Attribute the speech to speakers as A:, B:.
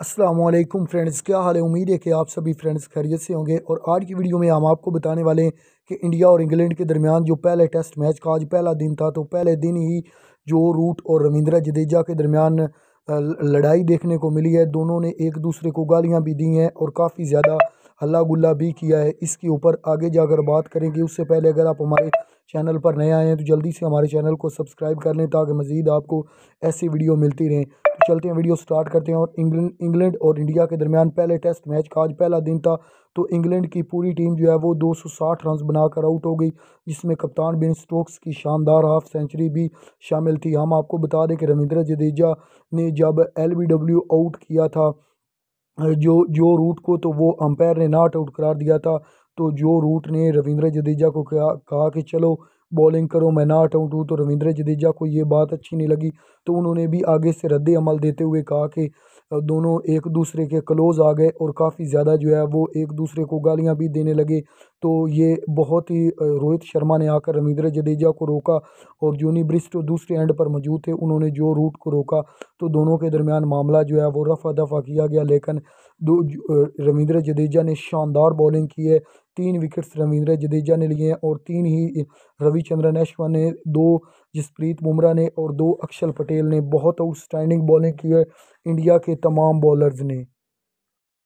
A: Aslam friends क्या हाल है उम्मीद है कि आप सभी फ्रेंड्स खैरियत से होंगे और आज की वीडियो में हम आपको बताने वाले हैं कि इंडिया और इंग्लैंड के दरमियान जो पहले टेस्ट मैच का आज पहला दिन था तो पहले दिन ही जो रूट और रविंद्रा जडेजा के दरमियान लड़ाई देखने को मिली है दोनों ने एक दूसरे को गालियाँ भी दी हैं और काफ़ी ज़्यादा हल्ला गुल्ला भी किया है इसके ऊपर आगे जाकर बात करेंगे उससे पहले अगर आप हमारे चैनल पर नए आए हैं तो जल्दी से हमारे चैनल को सब्सक्राइब कर लें ताकि मज़ीद आपको ऐसी वीडियो मिलती रहें चलते हैं वीडियो स्टार्ट करते हैं और इंग्लैंड इंग्लैंड और इंडिया के दरमियान पहले टेस्ट मैच का आज पहला दिन था तो इंग्लैंड की पूरी टीम जो है वो 260 रन बनाकर आउट हो गई जिसमें कप्तान बिन स्टोक्स की शानदार हाफ सेंचुरी भी शामिल थी हम आपको बता दें कि रविंद्र जडेजा ने जब एल आउट किया था जो जो रूट को तो वो अंपायर ने नॉट आउट करार दिया था तो जो रूट ने रविंद्र जडेजा को कहा कि चलो बॉलिंग करो मैं ना आउट हूँ तो रविंद्र जडेजा को ये बात अच्छी नहीं लगी तो उन्होंने भी आगे से रद्द अमल देते हुए कहा कि दोनों एक दूसरे के क्लोज आ गए और काफ़ी ज़्यादा जो है वो एक दूसरे को गालियाँ भी देने लगे तो ये बहुत ही रोहित शर्मा ने आकर रविंद्र जडेजा को रोका और जूनी ब्रिस्टो दूसरे एंड पर मौजूद थे उन्होंने जो रूट को रोका तो दोनों के दरमियान मामला जो है वो रफा दफा किया गया लेकिन दो रविंद्र जडेजा ने शानदार बॉलिंग की है तीन विकेट्स रविंद्र जडेजा ने लिए हैं और तीन ही रविचंद्रन अश्वन ने दो जसप्रीत बुमराह ने और दो अक्षर पटेल ने बहुत आउटस्टैंडिंग बॉलिंग की है इंडिया के तमाम बॉलर्स ने